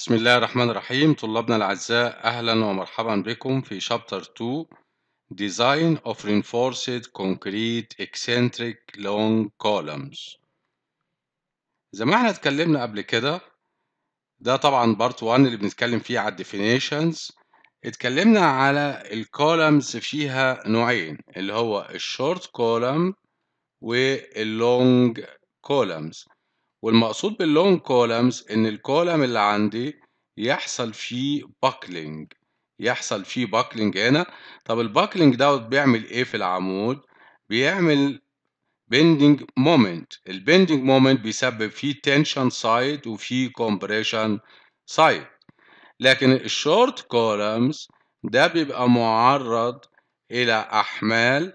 بسم الله الرحمن الرحيم طلابنا الأعزاء أهلا ومرحبا بكم في شابتر 2 Design of Reinforced Concrete Eccentric Long Columns زي ما احنا اتكلمنا قبل كده ده طبعا بارت 1 اللي بنتكلم فيه على الديفينيشنز اتكلمنا على الكولمز فيها نوعين اللي هو الشورت كولم واللونج كولمز والمقصود باللون كولمز ان الكولم اللي عندي يحصل فيه باكلينج يحصل فيه باكلينج هنا طب الباكلينج دوت بيعمل ايه في العمود بيعمل بيندينج مومنت البيندينج مومنت بيسبب فيه تنشن سايد وفيه كومبريشن سايد لكن الشورت كولمز ده بيبقى معرض الى احمال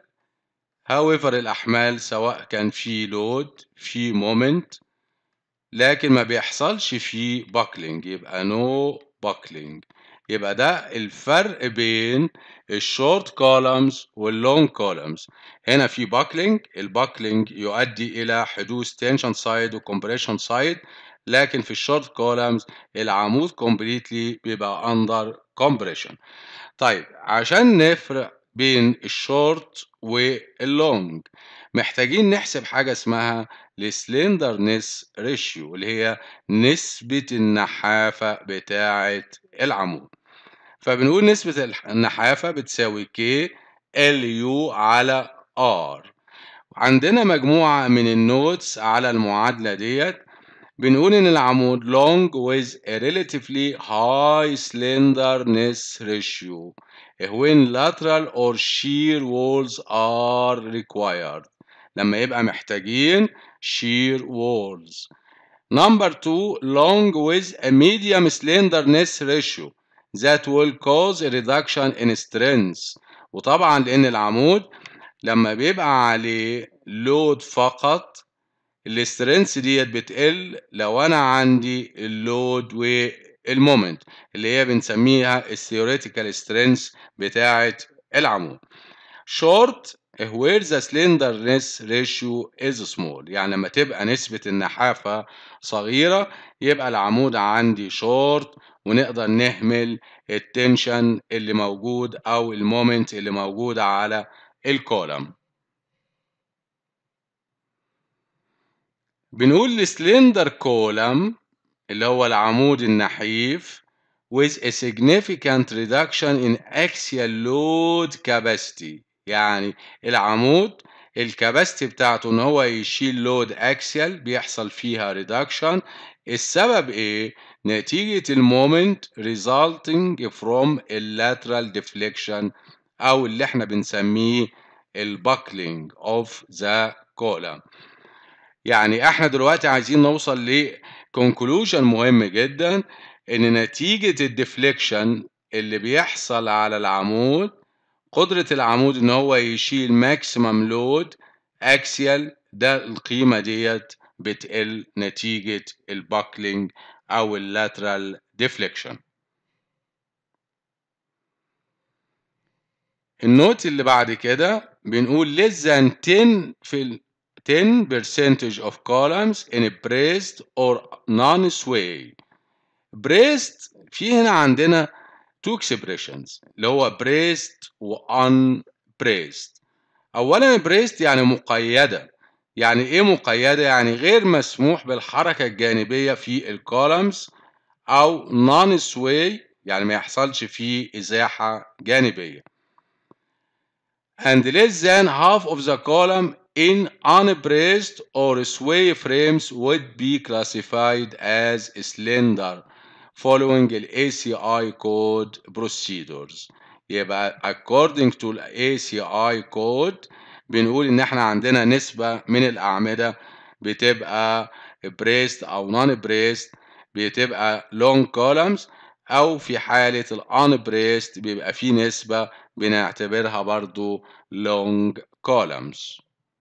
however الاحمال سواء كان في لود في مومنت لكن ما بيحصلش في باكلينج يبقى نو باكلينج يبقى ده الفرق بين الشورت كولمز واللونج كولمز هنا في باكلينج الباكلينج يؤدي الى حدوث تنشن سايد وكمبريشن سايد لكن في الشورت كولمز العمود كومبليتلي بيبقى اندر كومبريشن طيب عشان نفرق بين الشورت واللونج محتاجين نحسب حاجة اسمها السلندرنس ريشيو اللي هي نسبة النحافة بتاعة العمود فبنقول نسبة النحافة بتساوي K LU على R عندنا مجموعة من النوتس على المعادلة ديت بنقول إن العمود long with a relatively high slenderness ratio when lateral or shear walls are required لما يبقى محتاجين shear walls number two long with a medium slenderness ratio that will cause a reduction in strength وطبعا لان العمود لما بيبقى عليه load فقط الاسترنس ديت بتقل لو انا عندي اللود و المومنت اللي هي بنسميها الثيوريتيكال سترينث بتاعه العمود شورت where the سلندرنس ratio is small يعني لما تبقى نسبة النحافة صغيرة يبقى العمود عندي شورت ونقدر نهمل التنشن اللي موجود أو المومنت اللي موجود على الكولم بنقول السلندر كولم اللي هو العمود النحيف with a significant reduction in axial load capacity يعني العمود الكاباستي بتاعته ان هو يشيل لود اكسيال بيحصل فيها ريدكشن السبب ايه نتيجة المومنت resulting from lateral deflection او اللي احنا بنسميه الباكلينج of the column يعني احنا دلوقتي عايزين نوصل لكونكلوجن مهم جدا ان نتيجة الديفليكشن اللي بيحصل على العمود قدرة العمود ان هو يشيل ماكسيمم لود اكسيال ده القيمة ديت بتقل نتيجة الباكلينج او اللاترال ديفليكشن النوت اللي بعد كده بنقول less than 10 في 10 percentage of columns in braced or non-sway Braced في هنا عندنا two expressions اللي هو braced و unbraced. اولا braced يعني مقيده يعني ايه مقيده يعني غير مسموح بالحركه الجانبيه في الكولمز او non sway يعني ما يحصلش فيه ازاحه جانبيه and less than half of the column in unbraced or sway frames would be classified as slender following ال ACI code procedures يبقى according to ال ACI code بنقول ان احنا عندنا نسبة من الأعمدة بتبقى braced أو non-braced بتبقى long columns أو في حالة ال unbraced بيبقى في نسبة بنعتبرها برضو long columns